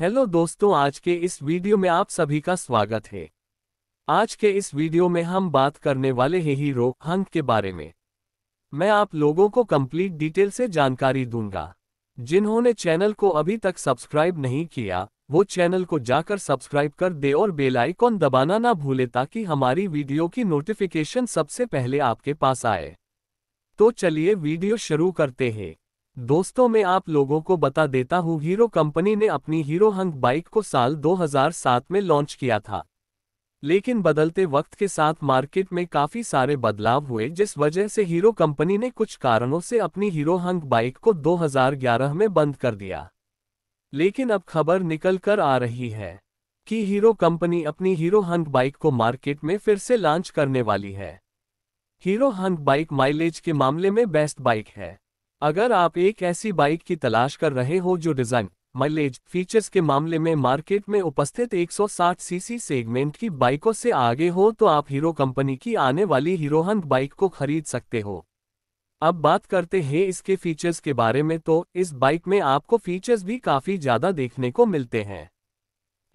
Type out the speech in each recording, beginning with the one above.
hello दोस्तों आज के इस वीडियो में आप सभी का स्वागत है आज के इस वीडियो में हम बात करने वाले हैं हीरो हंक के बारे में मैं आप लोगों को कंप्लीट डिटेल से जानकारी दूंगा जिन्होंने चैनल को अभी तक सब्सक्राइब नहीं किया वो चैनल को जाकर सब्सक्राइब कर दे और बेल आइकॉन दबाना ना भूले ताकि हमारी वीडियो की नोटिफिकेशन सबसे पहले आपके पास आए तो चलिए वीडियो शुरू करते हैं दोस्तों मैं आप लोगों को बता देता हूँ हीरो कंपनी ने अपनी हीरो हंग बाइक को साल 2007 में लॉन्च किया था लेकिन बदलते वक्त के साथ मार्केट में काफ़ी सारे बदलाव हुए जिस वजह से हीरो कंपनी ने कुछ कारणों से अपनी हीरो हंग बाइक को 2011 में बंद कर दिया लेकिन अब खबर निकल कर आ रही है कि हीरो कंपनी अपनी हीरो हंग बाइक को मार्केट में फिर से लॉन्च करने वाली है हीरो हंग बाइक माइलेज के मामले में बेस्ट बाइक है अगर आप एक ऐसी बाइक की तलाश कर रहे हो जो डिज़ाइन माइलेज फीचर्स के मामले में मार्केट में उपस्थित 160 सीसी सेगमेंट की बाइकों से आगे हो तो आप हीरो कंपनी की आने वाली हीरोहन बाइक को खरीद सकते हो अब बात करते हैं इसके फीचर्स के बारे में तो इस बाइक में आपको फीचर्स भी काफ़ी ज़्यादा देखने को मिलते हैं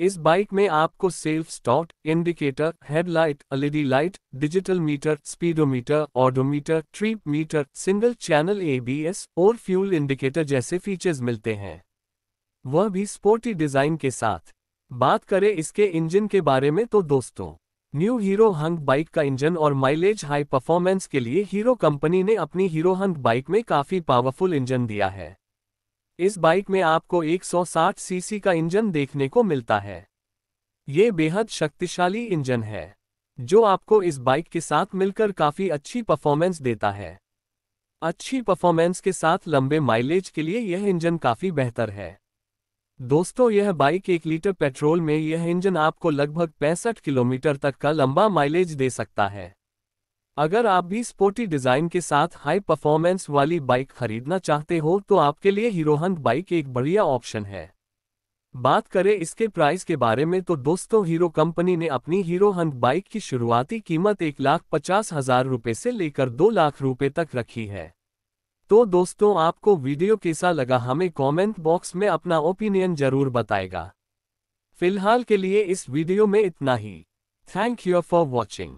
इस बाइक में आपको self start indicator headlight LED light digital meter speedometer odometer trip meter single channel ABS और फ्यूल इंडिकेटर जैसे फीचर्स मिलते हैं वह भी स्पोर्टी डिजाइन के साथ बात करें इसके इंजन के बारे में तो दोस्तों न्यू हीरो हंग बाइक का इंजन और माइलेज हाई परफॉर्मेंस के लिए हीरो कंपनी ने अपनी हीरो हंग बाइक में काफी पावरफुल इंजन दिया है इस बाइक में आपको 160 सीसी का इंजन देखने को मिलता है ये बेहद शक्तिशाली इंजन है जो आपको इस बाइक के साथ मिलकर काफ़ी अच्छी परफॉर्मेंस देता है अच्छी परफॉर्मेंस के साथ लंबे माइलेज के लिए यह इंजन काफ़ी बेहतर है दोस्तों यह बाइक एक लीटर पेट्रोल में यह इंजन आपको लगभग पैंसठ किलोमीटर तक का लंबा माइलेज दे सकता है अगर आप भी स्पोर्टी डिजाइन के साथ हाई परफॉर्मेंस वाली बाइक खरीदना चाहते हो तो आपके लिए हीरोहंड बाइक एक बढ़िया ऑप्शन है बात करें इसके प्राइस के बारे में तो दोस्तों हीरो कंपनी ने अपनी हीरो हंड बाइक की शुरुआती कीमत एक लाख पचास हजार रुपये से लेकर दो लाख रुपए तक रखी है तो दोस्तों आपको वीडियो कैसा लगा हमें कमेंट बॉक्स में अपना ओपिनियन जरूर बताएगा फिलहाल के लिए इस वीडियो में इतना ही थैंक यू फॉर वॉचिंग